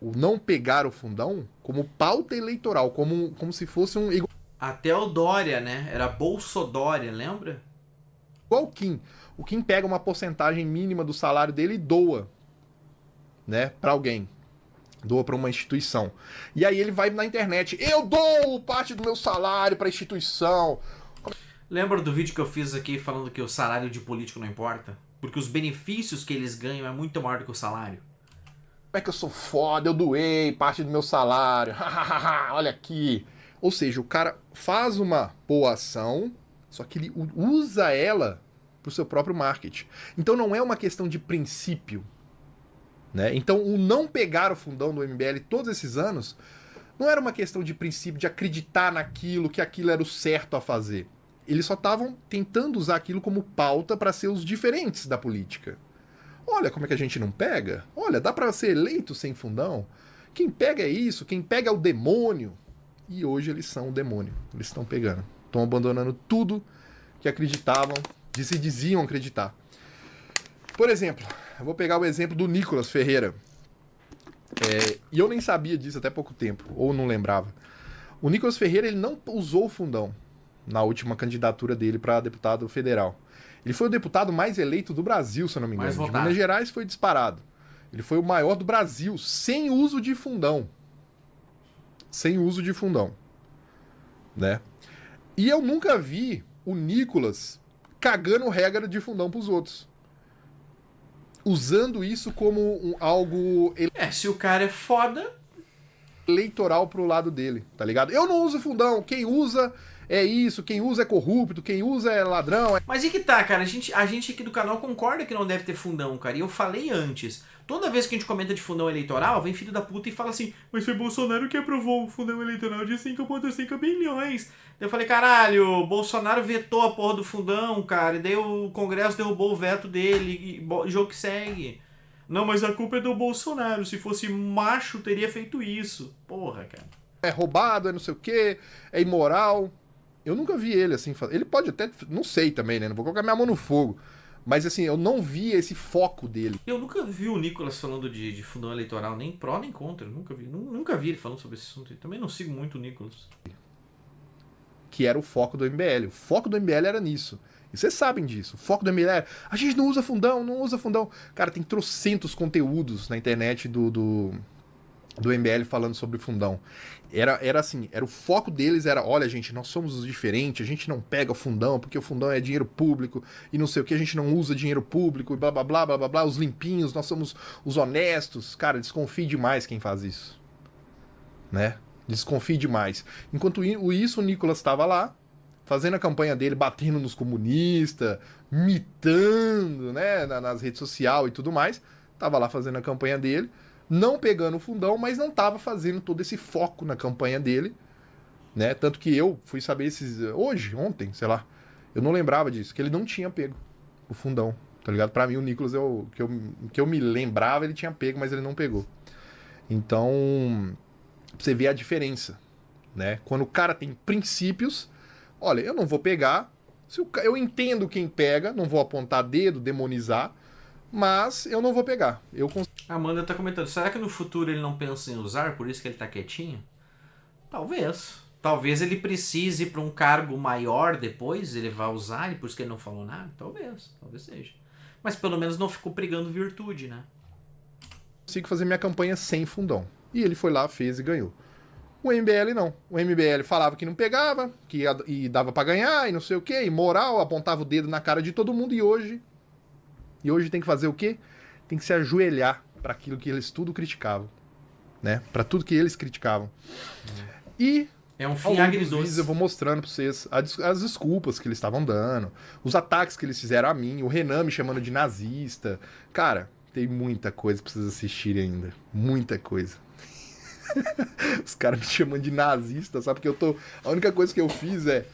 Speaker 2: o não pegar o fundão como pauta eleitoral, como, como se fosse um. Até o Dória, né? Era Bolsodória, lembra? Qual Kim o Kim pega uma porcentagem mínima do salário dele e doa, né, para alguém. Doa para uma instituição. E aí ele vai na internet, eu dou parte do meu salário para instituição.
Speaker 1: Lembra do vídeo que eu fiz aqui falando que o salário de político não importa? Porque os benefícios que eles ganham é muito maior do que o salário.
Speaker 2: Como é que eu sou foda? Eu doei parte do meu salário. Olha aqui. Ou seja, o cara faz uma boa ação, só que ele usa ela para o seu próprio marketing. Então não é uma questão de princípio. Né? Então o não pegar o fundão do MBL todos esses anos não era uma questão de princípio, de acreditar naquilo, que aquilo era o certo a fazer. Eles só estavam tentando usar aquilo como pauta para ser os diferentes da política. Olha como é que a gente não pega. Olha, dá para ser eleito sem fundão. Quem pega é isso, quem pega é o demônio. E hoje eles são o demônio. Eles estão pegando. Estão abandonando tudo que acreditavam que se diziam acreditar. Por exemplo, eu vou pegar o exemplo do Nicolas Ferreira. É, e eu nem sabia disso até pouco tempo, ou não lembrava. O Nicolas Ferreira ele não usou o fundão na última candidatura dele para deputado federal. Ele foi o deputado mais eleito do Brasil, se eu não me engano. de Minas Gerais foi disparado. Ele foi o maior do Brasil, sem uso de fundão. Sem uso de fundão. Né? E eu nunca vi o Nicolas cagando regra de fundão pros outros. Usando isso como um, algo. Ele... É, se o cara é foda. Eleitoral pro lado dele, tá ligado? Eu não uso fundão, quem usa é isso, quem usa é
Speaker 1: corrupto, quem usa é ladrão. É... Mas e que tá, cara? A gente, a gente aqui do canal concorda que não deve ter fundão, cara. E eu falei antes. Toda vez que a gente comenta de fundão eleitoral, vem filho da puta e fala assim: Mas foi Bolsonaro que aprovou o fundão eleitoral de 5,5 bilhões. Eu falei: Caralho, Bolsonaro vetou a porra do fundão, cara. E daí o Congresso derrubou o veto dele. E jogo que segue. Não, mas a culpa é do Bolsonaro. Se fosse macho, teria feito isso.
Speaker 2: Porra, cara. É roubado, é não sei o quê, é imoral. Eu nunca vi ele assim Ele pode até. Não sei também, né? Não vou colocar minha mão no fogo. Mas assim, eu não vi esse foco dele.
Speaker 1: Eu nunca vi o Nicolas falando de, de fundão eleitoral, nem pró nem contra. nunca vi, nunca vi ele falando sobre esse assunto. Eu também não sigo muito o Nicolas.
Speaker 2: Que era o foco do MBL. O foco do MBL era nisso. E vocês sabem disso. O foco do MBL era. É, a gente não usa fundão, não usa fundão. Cara, tem trocentos conteúdos na internet do, do do MBL falando sobre o fundão. Era, era assim, era o foco deles era, olha gente, nós somos os diferentes, a gente não pega o fundão, porque o fundão é dinheiro público e não sei o que, a gente não usa dinheiro público e blá blá blá blá blá, blá os limpinhos, nós somos os honestos. Cara, desconfie demais quem faz isso. Né? Desconfie demais. Enquanto isso, o Nicolas estava lá, fazendo a campanha dele, batendo nos comunistas, mitando, né, nas redes sociais e tudo mais. Tava lá fazendo a campanha dele não pegando o fundão, mas não estava fazendo todo esse foco na campanha dele, né? Tanto que eu fui saber esses hoje, ontem, sei lá, eu não lembrava disso, que ele não tinha pego o fundão, tá ligado? Para mim o Nicolas é o que eu, que eu me lembrava, ele tinha pego, mas ele não pegou. Então, você vê a diferença, né? Quando o cara tem princípios, olha, eu não vou pegar, se eu entendo quem pega, não vou apontar dedo, demonizar,
Speaker 1: mas eu não vou pegar. Eu cons... Amanda tá comentando, será que no futuro ele não pensa em usar, por isso que ele tá quietinho? Talvez. Talvez ele precise para um cargo maior depois, ele vai usar, e por isso que ele não falou nada? Talvez, talvez seja. Mas pelo menos não ficou pregando virtude, né?
Speaker 2: Consigo fazer minha campanha sem fundão. E ele foi lá, fez e ganhou. O MBL não. O MBL falava que não pegava, que ia, e dava para ganhar, e não sei o quê, e moral, apontava o dedo na cara de todo mundo, e hoje e hoje tem que fazer o quê? Tem que se ajoelhar para aquilo que eles tudo criticavam, né? Para tudo que eles criticavam. Uhum. E é um fiagre Eu vou mostrando pra vocês as, desculpas que eles estavam dando, os ataques que eles fizeram a mim, o Renan me chamando de nazista. Cara, tem muita coisa pra vocês assistirem ainda. Muita coisa. os caras me chamando de nazista, sabe? Porque eu tô. A única coisa que eu fiz é.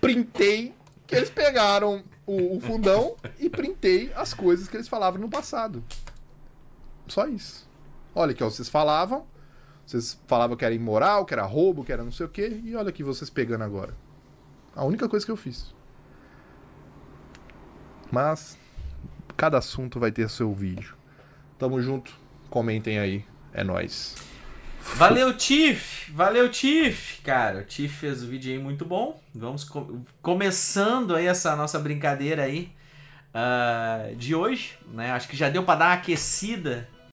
Speaker 2: Printei que eles pegaram o, o fundão e printei as coisas que eles falavam no passado. Só isso. Olha aqui, ó, vocês falavam, vocês falavam que era imoral, que era roubo, que era não sei o quê, e olha aqui vocês pegando agora. A única coisa que eu fiz. Mas cada assunto vai ter seu vídeo. Tamo junto, comentem aí. É nós. Valeu,
Speaker 1: Tiff! Valeu, Tiff! Cara, o Tiff fez o vídeo aí muito bom. Vamos com... começando aí essa nossa brincadeira aí uh, de hoje, né? Acho que já deu para dar uma aquecida